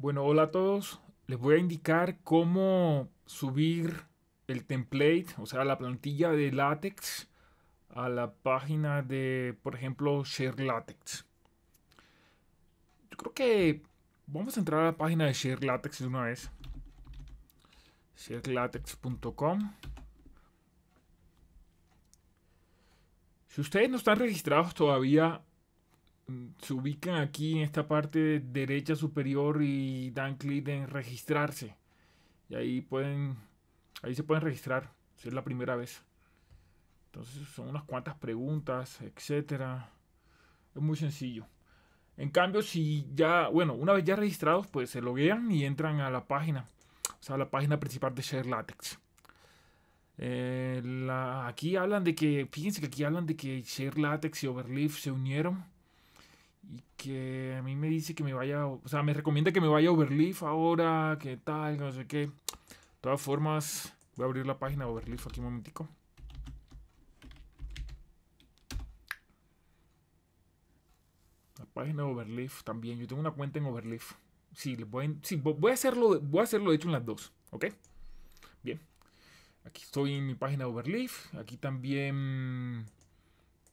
Bueno, hola a todos. Les voy a indicar cómo subir el template, o sea, la plantilla de látex a la página de, por ejemplo, ShareLatex. Yo creo que vamos a entrar a la página de ShareLatex de una vez. ShareLatex.com. Si ustedes no están registrados todavía Mm, se ubican aquí en esta parte derecha superior y dan clic en registrarse. Y ahí pueden, ahí se pueden registrar, si es la primera vez. Entonces son unas cuantas preguntas, etcétera. Es muy sencillo. En cambio, si ya, bueno, una vez ya registrados, pues se loguean y entran a la página, o sea, a la página principal de Share Latex. Eh, la, aquí hablan de que, fíjense que aquí hablan de que Share Latex y Overleaf se unieron y que a mí me dice que me vaya, o sea, me recomienda que me vaya a Overleaf ahora, que tal, no sé qué. De todas formas, voy a abrir la página de Overleaf aquí un momentico. La página de Overleaf también, yo tengo una cuenta en Overleaf. Sí, voy, sí, voy a hacerlo, voy a hacerlo de hecho en las dos, ¿ok? Bien. Aquí estoy en mi página de Overleaf, aquí también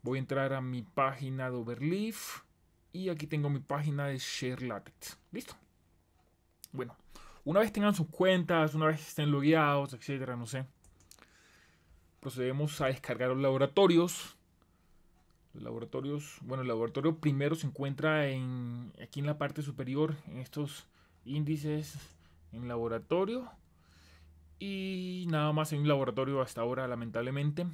voy a entrar a mi página de Overleaf. Y aquí tengo mi página de Sharelatex Listo. Bueno, una vez tengan sus cuentas, una vez estén logueados, etcétera, no sé. Procedemos a descargar los laboratorios. laboratorios, bueno, el laboratorio primero se encuentra en, aquí en la parte superior, en estos índices en laboratorio. Y nada más en un laboratorio hasta ahora, lamentablemente.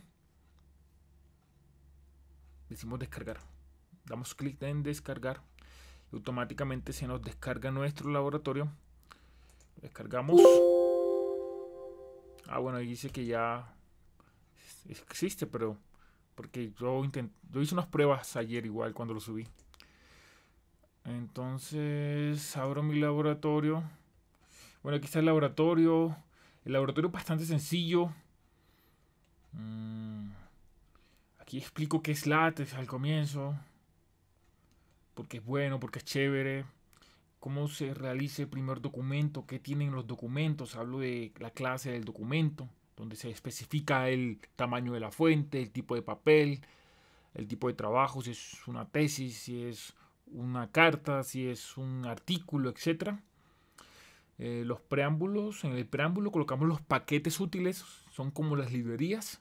Decimos descargar damos clic en descargar y automáticamente se nos descarga nuestro laboratorio descargamos ah bueno dice que ya existe pero porque yo yo hice unas pruebas ayer igual cuando lo subí entonces abro mi laboratorio bueno aquí está el laboratorio el laboratorio es bastante sencillo mm. aquí explico qué es látex al comienzo porque es bueno, porque es chévere, cómo se realiza el primer documento, qué tienen los documentos, hablo de la clase del documento, donde se especifica el tamaño de la fuente, el tipo de papel, el tipo de trabajo, si es una tesis, si es una carta, si es un artículo, etc. Eh, los preámbulos, en el preámbulo colocamos los paquetes útiles, son como las librerías,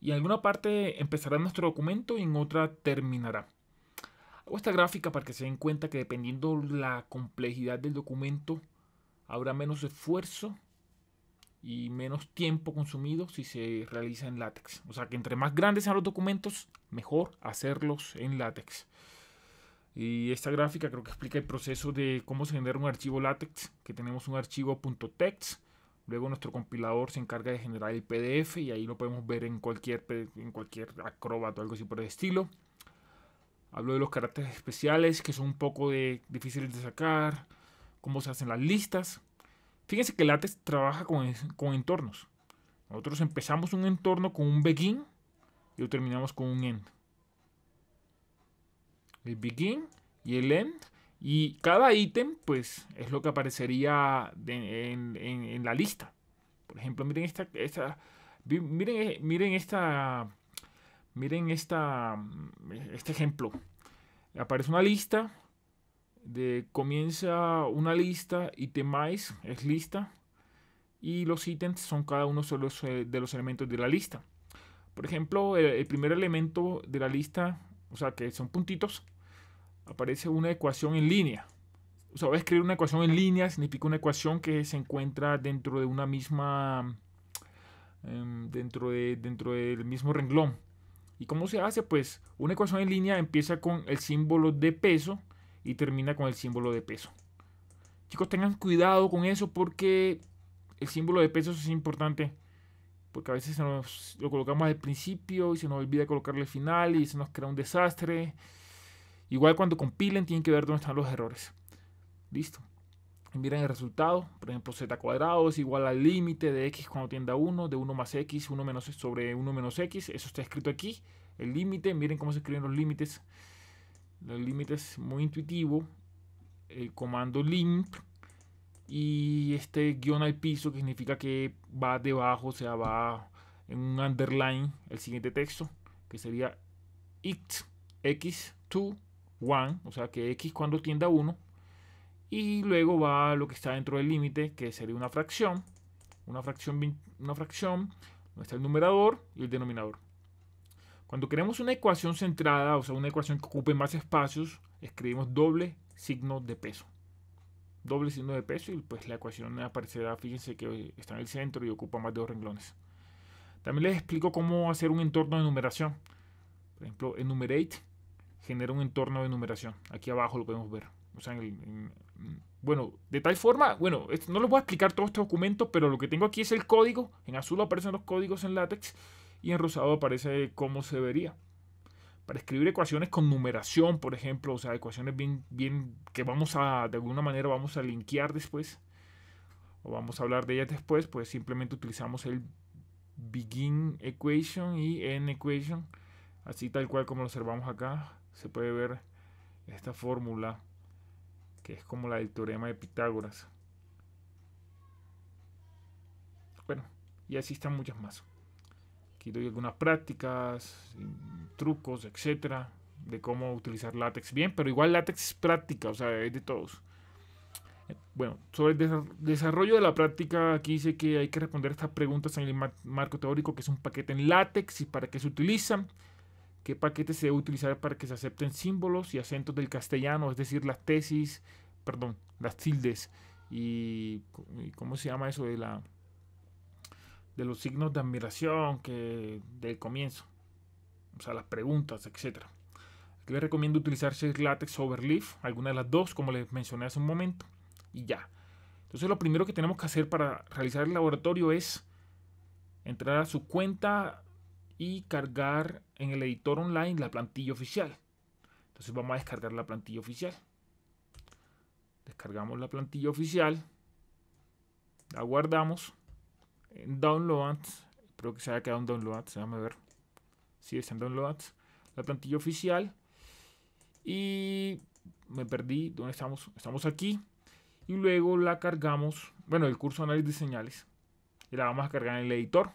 y en alguna parte empezará nuestro documento y en otra terminará esta gráfica para que se den cuenta que dependiendo la complejidad del documento, habrá menos esfuerzo y menos tiempo consumido si se realiza en látex. O sea que entre más grandes sean los documentos, mejor hacerlos en látex. Y esta gráfica creo que explica el proceso de cómo se genera un archivo látex, que tenemos un archivo luego nuestro compilador se encarga de generar el PDF y ahí lo podemos ver en cualquier, en cualquier acrobat o algo así por el estilo. Hablo de los caracteres especiales que son un poco difíciles de sacar, cómo se hacen las listas. Fíjense que LaTeX trabaja con, entornos. Nosotros empezamos un entorno con un begin y lo terminamos con un end. El begin y el end. Y cada ítem, pues, es lo que aparecería en, la lista. Por ejemplo, miren esta, esta miren, miren esta Miren mm, e, este ejemplo. Aparece una lista, de, comienza una lista, itemize es lista, y los ítems son cada uno de los, eh, de los elementos de la lista. Por ejemplo, el, primer elemento de la lista, o sea, que son puntitos, aparece una ecuación en línea. O sea, escribir una ecuación en línea significa una ecuación que se encuentra dentro de una misma, em, dentro, de, dentro del mismo renglón. ¿Y cómo se hace? Pues una ecuación en línea empieza con el símbolo de peso y termina con el símbolo de peso. Chicos, tengan cuidado con eso porque el símbolo de peso es importante. Porque a veces se nos, lo colocamos al principio y se nos olvida colocarle al final y se nos crea un desastre. Igual cuando compilen tienen que ver dónde están los errores. Listo miren el resultado, por ejemplo, z cuadrado es igual al límite de x cuando tienda a 1, de 1 más x, 1 menos e, sobre 1 menos x, eso está escrito aquí, el límite, miren cómo se escriben los límites, los límites muy intuitivo, el comando limp y este guión al piso que significa que va debajo, o sea, va en un underline el siguiente texto, que sería it, x, to 1, o sea que x cuando tienda a 1 y luego va lo que está dentro del límite, que sería una fracción. Una fracción, una fracción, donde está el numerador y el denominador. Cuando queremos una ecuación centrada, o sea, una ecuación que ocupe más espacios, escribimos doble signo de peso. Doble signo de peso y pues la ecuación aparecerá, fíjense que está en el centro y ocupa más de dos renglones. También les explico cómo hacer un entorno de numeración. Por ejemplo, enumerate genera un entorno de numeración. Aquí abajo lo podemos ver. O sea, mm, bueno, de tal forma, bueno, no les voy a explicar todo este documento, pero lo que tengo aquí es el código. En azul aparecen los códigos en látex y en rosado aparece cómo se vería. Para escribir ecuaciones con numeración, por ejemplo, o sea, ecuaciones bien, bien que vamos a, de alguna manera, vamos a linkear después, o vamos a hablar de ellas después, pues simplemente utilizamos el begin equation y end equation, así tal cual como lo observamos acá se puede ver esta fórmula que es como la del teorema de Pitágoras. Bueno, y así están muchas más. Aquí doy algunas prácticas, trucos, etcétera, de cómo utilizar látex bien, pero igual látex es práctica, o sea, es de todos. Bueno, sobre el desarrollo de la práctica, aquí dice que hay que responder estas preguntas en el marco teórico, que es un paquete en látex y para qué se utilizan qué paquete se debe utilizar para que se acepten símbolos y acentos del castellano, es decir, las tesis, perdón, las tildes y, cómo se llama eso de la de los signos de admiración que del comienzo, o sea, las preguntas, etcétera. Aquí les recomiendo utilizar látex Latex Overleaf, alguna de las dos, como les mencioné hace un momento, y ya. Entonces, lo primero que tenemos que hacer para realizar el laboratorio es entrar a su cuenta y cargar en el editor online la plantilla oficial. Entonces vamos a descargar la plantilla oficial. Descargamos la plantilla oficial. La guardamos. En Downloads. Espero que se haya quedado en Downloads. Déjame ver. si sí, está en Downloads. La plantilla oficial. Y me perdí. ¿Dónde estamos? Estamos aquí. Y luego la cargamos. Bueno, el curso de análisis de señales. Y la vamos a cargar en el editor.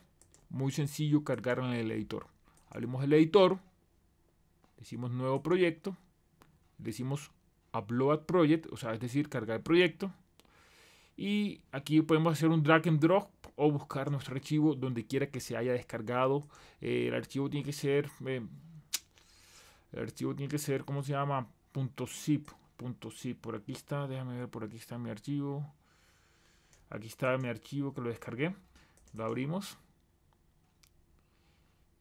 Muy sencillo cargarlo en el editor. Abrimos el editor, decimos nuevo proyecto, decimos upload project, o sea, es decir, cargar el proyecto. Y aquí podemos hacer un drag and drop o buscar nuestro archivo donde quiera que se haya descargado. Eh, el archivo tiene que ser, eh, el archivo tiene que ser, ¿cómo se llama? .zip, .zip. Por aquí está, déjame ver, por aquí está mi archivo. Aquí está mi archivo que lo descargué. Lo abrimos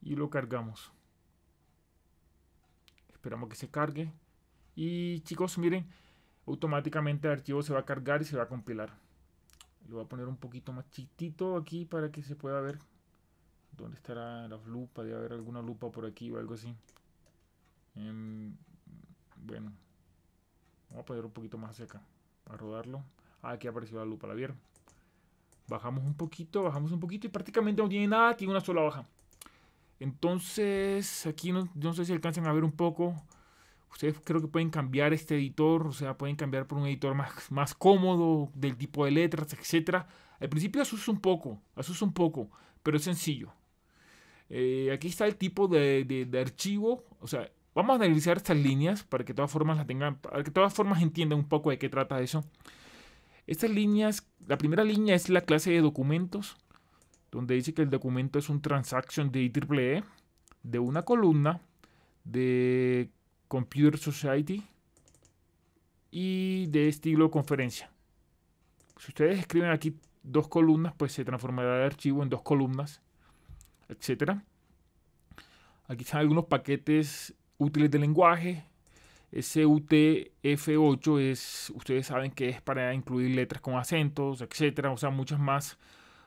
y lo cargamos esperamos que se cargue y chicos miren automáticamente el archivo se va a cargar y se va a compilar lo voy a poner un poquito más chiquito aquí para que se pueda ver dónde estará la lupa debe haber alguna lupa por aquí o algo así em, bueno vamos a poner un poquito más hacia acá a rodarlo ah, aquí apareció la lupa la vieron bajamos un poquito bajamos un poquito y prácticamente no tiene nada tiene una sola hoja entonces, aquí no, sé si alcanzan a ver un poco. Ustedes creo que pueden cambiar este editor, o sea, pueden cambiar por un editor más, más cómodo, del tipo de letras, etc. Al principio asusta un poco, asusta un poco, pero es sencillo. Eh, aquí está el tipo de, archivo, o sea, vamos a analizar estas líneas para que todas formas la tengan, para que de todas formas entiendan un poco de qué trata eso. Estas líneas, la primera línea es la clase de documentos, donde dice que el documento es un transaction de IEEE e, de una columna de Computer Society y de estilo conferencia. Si ustedes escriben aquí dos columnas, pues se transformará el archivo en dos columnas, etc. Aquí están algunos paquetes útiles de lenguaje. SUTF8 es, ustedes saben que es para incluir letras con acentos, etc. o sea, muchas más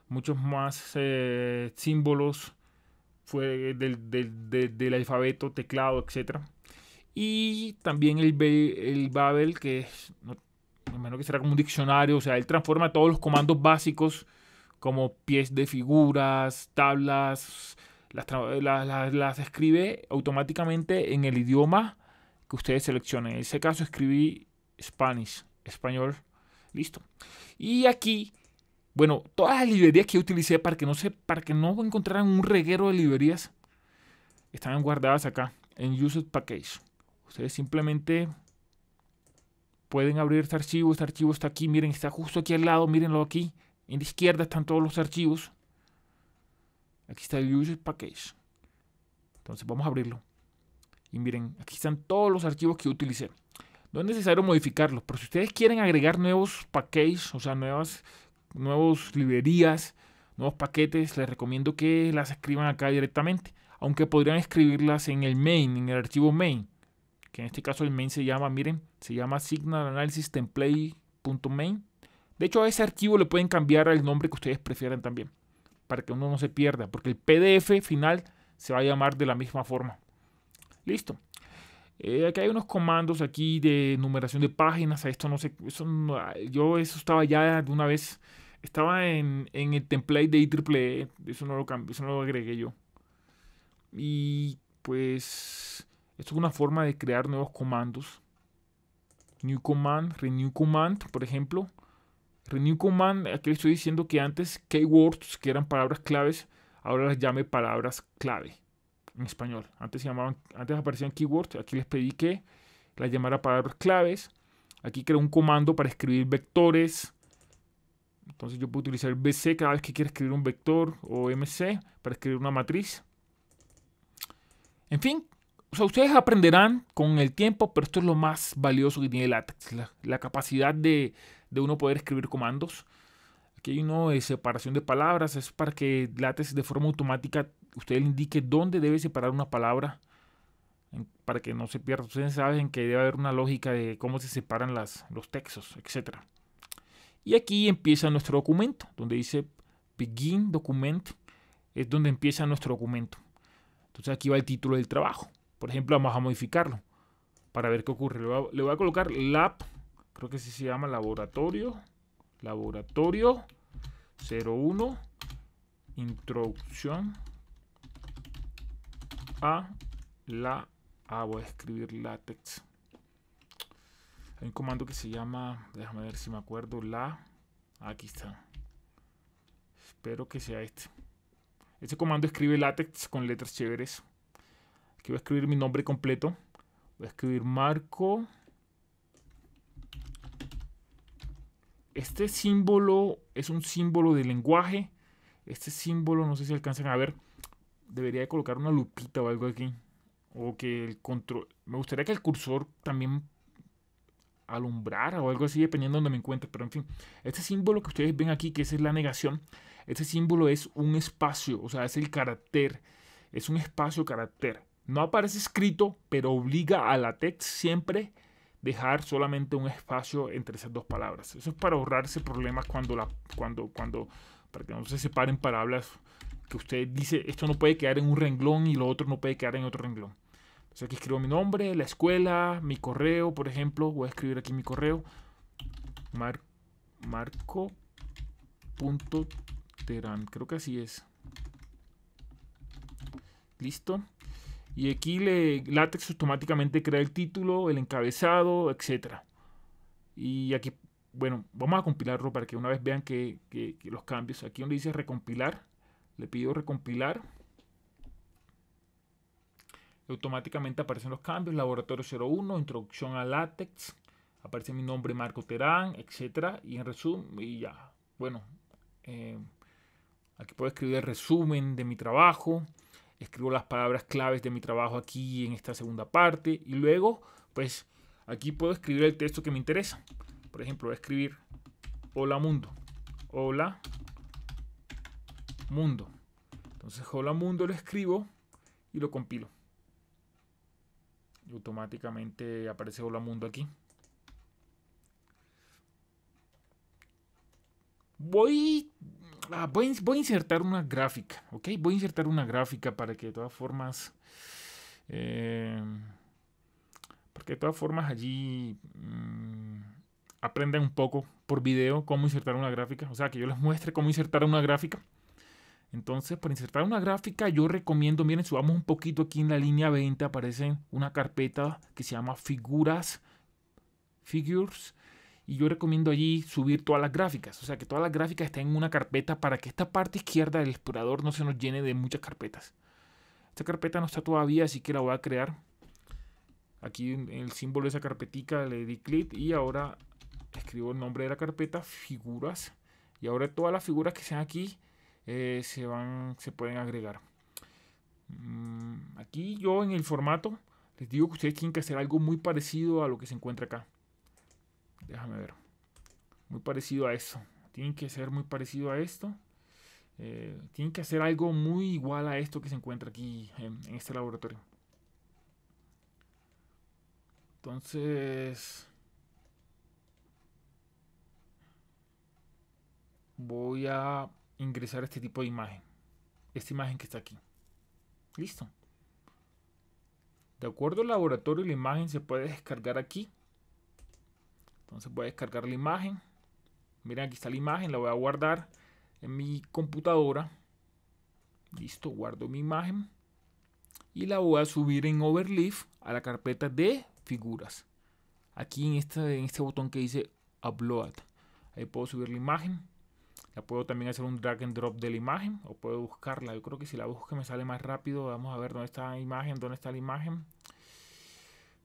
muchos más eh, símbolos fue del, alfabeto, teclado, etc. Y también el, el Babel, que es, no, menos que será como un diccionario, o sea, él transforma todos los comandos básicos como pies de figuras, tablas, las, las, las, escribe automáticamente en el idioma que ustedes seleccionen. En ese caso escribí Spanish, español, listo. Y aquí bueno, todas las librerías que utilicé para que no, se, para que no encontraran un reguero de librerías estaban guardadas acá en User Package. Ustedes simplemente pueden abrir este archivo. Este archivo está aquí. Miren, está justo aquí al lado. Mírenlo aquí. En la izquierda están todos los archivos. Aquí está el User Package. Entonces vamos a abrirlo. Y miren, aquí están todos los archivos que utilicé. No es necesario modificarlos, pero si ustedes quieren agregar nuevos packages, o sea, nuevas nuevos librerías, nuevos paquetes, les recomiendo que las escriban acá directamente. Aunque podrían escribirlas en el main, en el archivo main. Que en este caso el main se llama, miren, se llama Signal De hecho, a ese archivo le pueden cambiar el nombre que ustedes prefieran también. Para que uno no se pierda. Porque el PDF final se va a llamar de la misma forma. Listo. Eh, aquí hay unos comandos aquí de numeración de páginas. A esto no sé. yo eso estaba ya de una vez estaba en, el template de IEEE. Eso no lo no lo agregué yo. Y pues esto es una forma de crear nuevos comandos. New command, renew command, por ejemplo. Renew command, aquí estoy diciendo que antes keywords, que eran palabras claves, ahora las llame palabras clave en español. Antes se llamaban, antes aparecían keywords, aquí les pedí que las llamara palabras claves. Aquí creo un comando para escribir vectores, entonces yo puedo utilizar BC cada vez que quiera escribir un vector o MC para escribir una matriz. En fin, ustedes aprenderán con el tiempo, pero esto es lo más valioso que tiene LaTeX, la, capacidad de, uno poder escribir comandos. Aquí hay uno de separación de palabras, es para que LaTeX de forma automática usted le indique dónde debe separar una palabra para que no se pierda. Ustedes saben que debe haber una lógica de cómo se separan los textos, etcétera. Y aquí empieza nuestro documento, donde dice begin document, es donde empieza nuestro documento. Entonces aquí va el título del trabajo. Por ejemplo, vamos a modificarlo para ver qué ocurre. Le voy a, colocar lab, creo que así se llama laboratorio, laboratorio 01, introducción a la... Ah, voy a escribir látex. Hay un comando que se llama, déjame ver si me acuerdo, la... Aquí está. Espero que sea este. Este comando escribe látex con letras chéveres. Aquí voy a escribir mi nombre completo. Voy a escribir Marco. Este símbolo es un símbolo de lenguaje. Este símbolo, no sé si alcanzan a ver. Debería de colocar una lupita o algo aquí. O que el control... Me gustaría que el cursor también Alumbrar o algo así, dependiendo de donde me encuentre. Pero en fin, este símbolo que ustedes ven aquí, que es la negación, este símbolo es un espacio, o sea, es el carácter, es un espacio carácter. No aparece escrito, pero obliga a la text e siempre dejar solamente un espacio entre esas dos palabras. Eso es para ahorrarse problemas cuando la, cuando, cuando, para que no se separen palabras que usted dice, esto no puede quedar en un renglón y lo otro no puede quedar en otro renglón. O sea, aquí escribo mi nombre, la escuela, mi correo, por ejemplo. Voy a escribir aquí mi correo. Mar Marco.teran. Creo que así es. Listo. Y aquí latex automáticamente crea el título, el encabezado, etc. Y aquí, bueno, vamos a compilarlo para que una vez vean que, que los cambios. Aquí donde dice recompilar, le pido recompilar automáticamente aparecen los cambios, laboratorio 01, introducción a látex, aparece mi nombre Marco Terán, etcétera, y en resumen, y ya, bueno, eh, aquí puedo escribir el resumen de mi trabajo, escribo las palabras claves de mi trabajo aquí en esta segunda parte, y luego, pues, aquí puedo escribir el texto que me interesa, por ejemplo, voy a escribir hola mundo, hola mundo, entonces hola mundo lo escribo y lo compilo y automáticamente aparece Hola Mundo aquí. Voy, voy, a insertar una gráfica, ¿ok? Voy a insertar una gráfica para que de todas formas... Em, porque de todas formas allí mm, aprendan un poco por video cómo insertar una gráfica. O sea, que yo les muestre cómo insertar una gráfica. Entonces, para insertar una gráfica, yo recomiendo, miren, subamos un poquito aquí en la línea 20, aparece una carpeta que se llama figuras, figures, y yo recomiendo allí subir todas las gráficas, o sea, que todas las gráficas estén en una carpeta para que esta parte izquierda del explorador no se nos llene de muchas carpetas. Esta carpeta no está todavía, así que la voy a crear. Aquí en el símbolo de esa carpetica le di clic y ahora escribo el nombre de la carpeta, figuras. Y ahora todas las figuras que sean aquí eh, se, van, se pueden agregar. Mm, aquí yo en el formato les digo que ustedes tienen que hacer algo muy parecido a lo que se encuentra acá. Déjame ver. Muy parecido a eso. Tienen que ser muy parecido a esto. Eh, tienen que hacer algo muy igual a esto que se encuentra aquí en este laboratorio. Entonces... Voy a ingresar este tipo de imagen. Esta imagen que está aquí. Listo. De acuerdo al laboratorio, la imagen se puede descargar aquí. Entonces voy a descargar la imagen. Miren, aquí está la imagen. La voy a guardar en mi computadora. Listo, guardo mi imagen. Y la voy a subir en Overleaf a la carpeta de figuras. Aquí en este, en este botón que dice Upload. Ahí puedo subir la imagen. La puedo también hacer un drag and drop de la imagen o puedo buscarla. Yo creo que si la busco me sale más rápido. Vamos a ver dónde está la imagen, dónde está la imagen.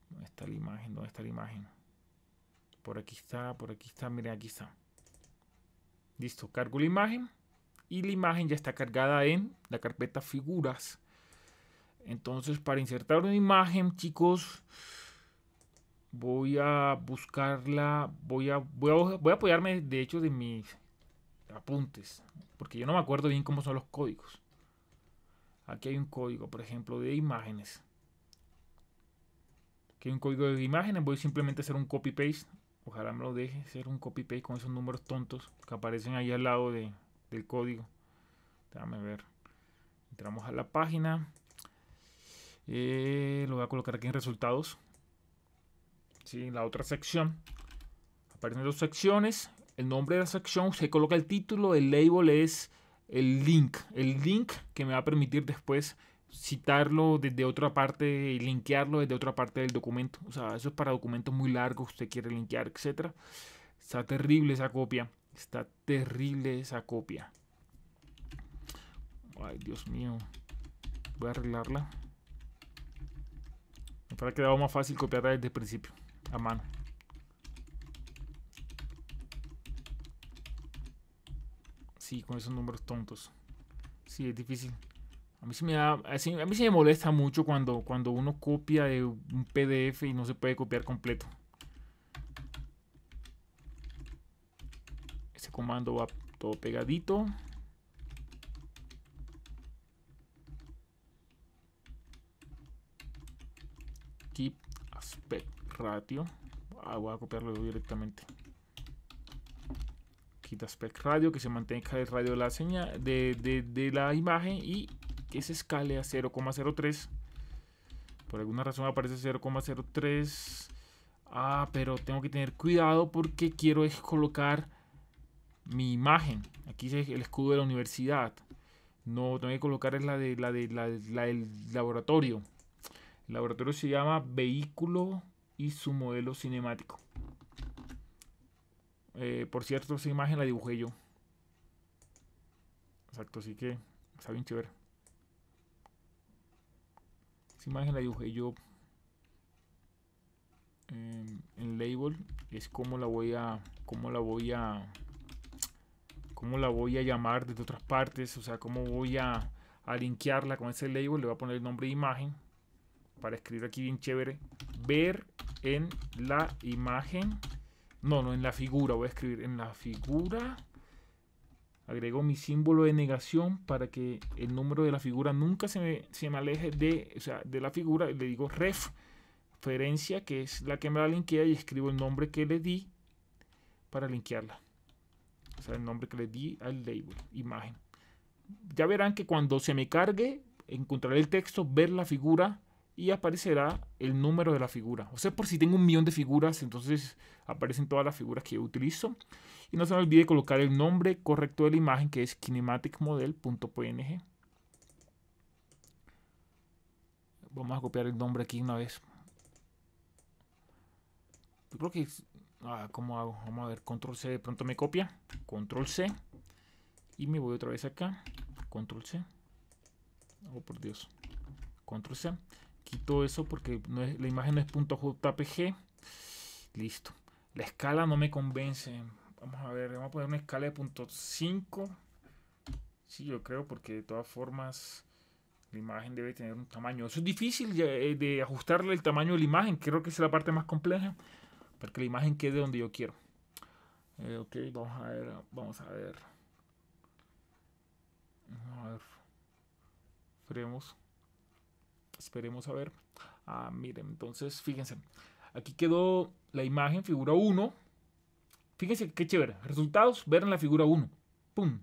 ¿Dónde está la imagen? ¿Dónde está la imagen? Por aquí está, por aquí está, miren, aquí está. Listo, cargo la imagen y la imagen ya está cargada en la carpeta figuras. Entonces, para insertar una imagen, chicos, voy a buscarla, voy a, voy a, voy a apoyarme, de hecho, de mis apuntes, porque yo no me acuerdo bien cómo son los códigos. Aquí hay un código, por ejemplo, de imágenes. Aquí hay un código de imágenes, voy simplemente a hacer un copy-paste. Ojalá me lo deje hacer un copy-paste con esos números tontos que aparecen ahí al lado de, del código. Déjame ver. Entramos a la página. Eh, lo voy a colocar aquí en resultados. Sí, en la otra sección. Aparecen dos secciones el nombre de la sección, se coloca el título, el label es el link, el link que me va a permitir después citarlo desde otra parte y linkearlo desde otra parte del documento. O sea, eso es para documentos muy largos, usted quiere linkear, etc. Está terrible esa copia. Está terrible esa copia. Ay, Dios mío. Voy a arreglarla. Me parece que quedado más fácil copiarla desde el principio, a mano. con esos números tontos. si, es difícil. A mí se me da, a mí me molesta mucho cuando, cuando uno copia de un PDF y no se puede copiar completo. Ese comando va todo pegadito. Keep aspect ratio. Ah, voy a copiarlo directamente. Quita spec radio que se mantenga el radio de la, señal, de, la imagen y que se escale a 0,03. Por alguna razón aparece 0,03. Ah, pero tengo que tener cuidado porque quiero colocar mi imagen. Aquí es el escudo de la universidad. No, tengo que colocar es la, de, la, de, la del laboratorio. El laboratorio se llama Vehículo y su modelo cinemático. Eh, por cierto, esa imagen la dibujé yo. Exacto, así que está bien chévere. Esa imagen la dibujé yo em, en, label. Es como la voy a. Cómo la voy a. la voy a llamar desde otras partes. O sea, cómo voy a, a linkearla con ese label. Le voy a poner el nombre de imagen. Para escribir aquí bien chévere. Ver en la imagen no, no, en la figura. Voy a escribir en la figura. Agrego mi símbolo de negación para que el número de la figura nunca se me, se aleje de, de la figura. Le digo referencia, que es la que me a linkear y escribo el nombre que le di para linkearla. O sea, el nombre que le di al label, imagen. Ya verán que cuando se me cargue, encontraré el texto, ver la figura y aparecerá el número de la figura. O sea, por si tengo un millón de figuras, entonces aparecen todas las figuras que yo utilizo. Y no se me olvide colocar el nombre correcto de la imagen, que es kinematicmodel.png. Vamos a copiar el nombre aquí una vez. Yo creo que... Ah, ¿Cómo hago? Vamos a ver, control C, de pronto me copia. Control C. Y me voy otra vez acá. Control C. Oh, por Dios. Control C quito eso porque la imagen no es .jpg. Listo. La escala no me convence. Vamos a ver, vamos a poner una escala de .5. Sí, yo creo, porque de todas formas la imagen debe tener un tamaño. Eso es difícil eh, de, ajustarle el tamaño de la imagen. Creo que es la parte más compleja para que la imagen quede donde yo quiero. Eh, ok, vamos a ver. Vamos a ver. Vamos a ver. Esperemos a ver. Ah, miren, entonces fíjense. Aquí quedó la imagen, figura 1. Fíjense qué chévere. Resultados, ver en la figura 1. ¡Pum!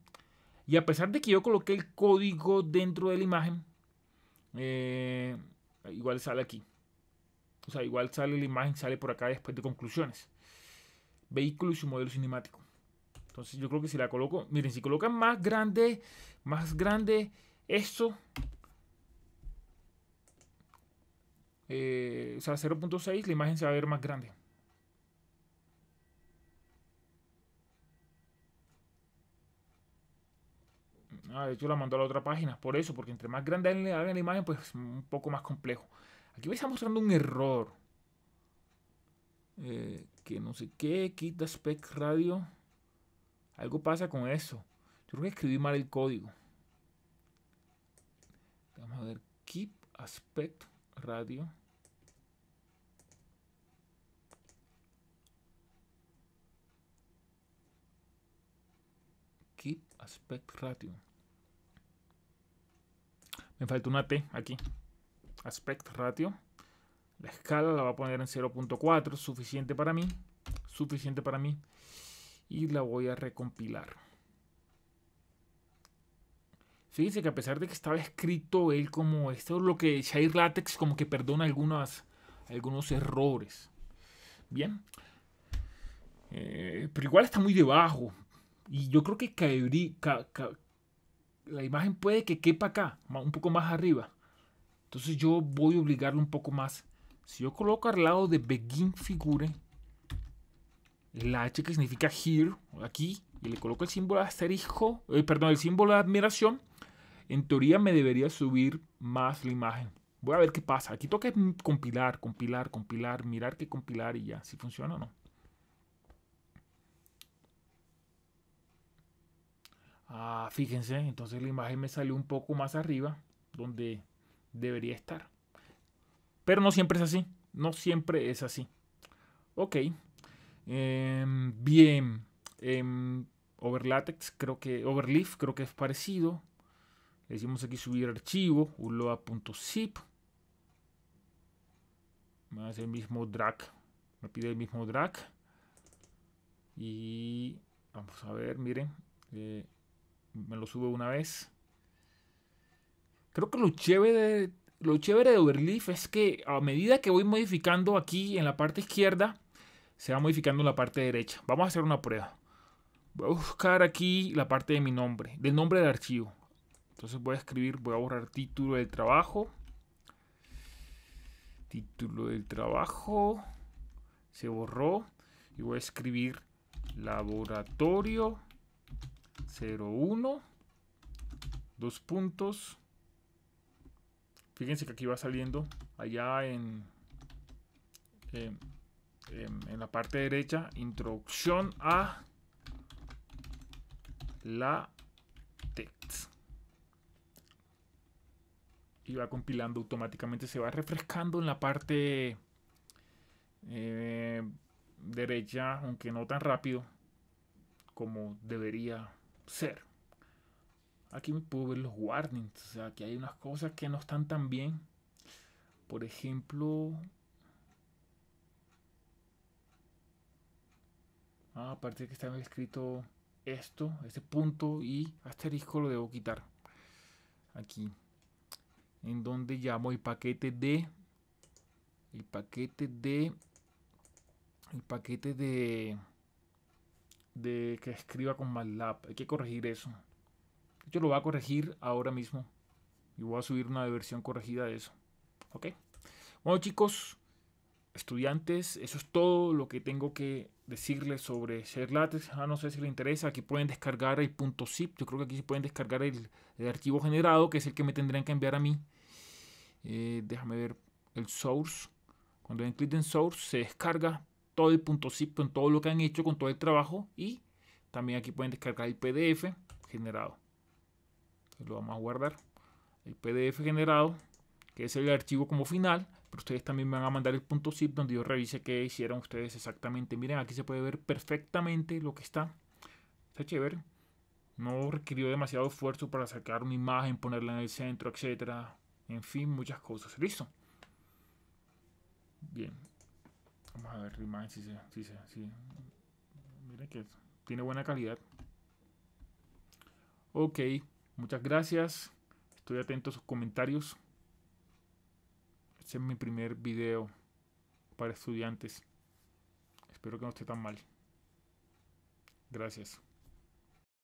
Y a pesar de que yo coloqué el código dentro de la imagen, eh, igual sale aquí. O sea, igual sale la imagen, sale por acá después de conclusiones. Vehículo y su modelo cinemático. Entonces yo creo que si la coloco, miren, si colocan más grande, más grande esto, Eh, o sea, 0.6, la imagen se va a ver más grande. Ah, de hecho la mandó a la otra página, por eso, porque entre más grande hagan la imagen, pues un poco más complejo. Aquí me está mostrando un error. Eh, que no sé qué, quita aspect radio. Algo pasa con eso. Yo creo que escribí mal el código. Vamos a ver, keep aspect radio. aspect ratio. Me falta una T aquí. Aspect ratio. La escala la voy a poner en 0.4, suficiente para mí. Suficiente para mí. Y la voy a recompilar. Fíjense que a pesar de que estaba escrito él como esto, lo que Shire Latex como que perdona algunos errores. Bien. Eh, pero igual está muy debajo. Y yo creo que la imagen puede que quepa acá, un poco más arriba. Entonces yo voy a obligarlo un poco más. Si yo coloco al lado de begin figure, la H que significa here, aquí, y le coloco el símbolo de eh, perdón, el símbolo de admiración, en teoría me debería subir más la imagen. Voy a ver qué pasa. Aquí toca compilar, compilar, compilar, mirar qué compilar y ya, si funciona o no. Ah, fíjense, entonces la imagen me salió un poco más arriba, donde debería estar. Pero no siempre es así, no siempre es así. Ok, em, bien, eh, Overlatex creo que, Overleaf creo que es parecido. Le decimos aquí subir archivo, uloa.zip. Me hace el mismo drag, me pide el mismo drag. Y vamos a ver, miren. Eh, me lo sube una vez. Creo que lo chévere, lo chévere de Overleaf es que a medida que voy modificando aquí en la parte izquierda, se va modificando la parte derecha. Vamos a hacer una prueba. Voy a buscar aquí la parte de mi nombre, del nombre del archivo. Entonces voy a escribir, voy a borrar título del trabajo. Título del trabajo. Se borró. Y voy a escribir laboratorio 01, dos puntos. Fíjense que aquí va saliendo allá en, em, em, en, la parte derecha, introducción a la text. E y va compilando automáticamente, se va refrescando en la parte eh, derecha, aunque no tan rápido como debería ser. Aquí me puedo ver los warnings, o sea, aquí hay unas cosas que no están tan bien. Por ejemplo... aparte ah, que está escrito esto, este punto y asterisco lo debo quitar. Aquí. En donde llamo el paquete de... El paquete de... El paquete de de que escriba con MATLAB. Hay que corregir eso. Yo lo voy a corregir ahora mismo. Y voy a subir una versión corregida de eso. ¿Ok? Bueno chicos, estudiantes, eso es todo lo que tengo que decirles sobre ser Ah, no sé si les interesa. Aquí pueden descargar el punto .zip. Yo creo que aquí se pueden descargar el, archivo generado, que es el que me tendrían que enviar a mí. Eh, déjame ver el source. Cuando den clic en source se descarga todo el punto zip con todo lo que han hecho, con todo el trabajo y también aquí pueden descargar el PDF generado. Lo vamos a guardar. El PDF generado, que es el archivo como final, pero ustedes también me van a mandar el punto zip donde yo revise qué hicieron ustedes exactamente. Miren, aquí se puede ver perfectamente lo que está. Está chévere. No requirió demasiado esfuerzo para sacar una imagen, ponerla en el centro, etcétera. En fin, muchas cosas. Listo. Bien, Vamos a ver la imagen si se, Miren que tiene buena calidad. Ok, muchas gracias. Estoy atento a sus comentarios. Este es mi primer video para estudiantes. Espero que no esté tan mal. Gracias.